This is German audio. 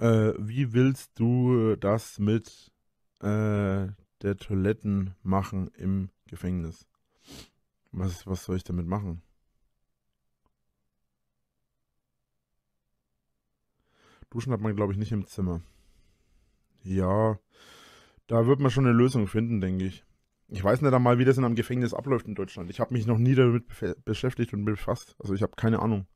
Äh, wie willst du das mit äh, der Toiletten machen im Gefängnis? Was, was soll ich damit machen? Duschen hat man, glaube ich, nicht im Zimmer. Ja, da wird man schon eine Lösung finden, denke ich. Ich weiß nicht einmal, wie das in einem Gefängnis abläuft in Deutschland. Ich habe mich noch nie damit beschäftigt und befasst. Also ich habe keine Ahnung.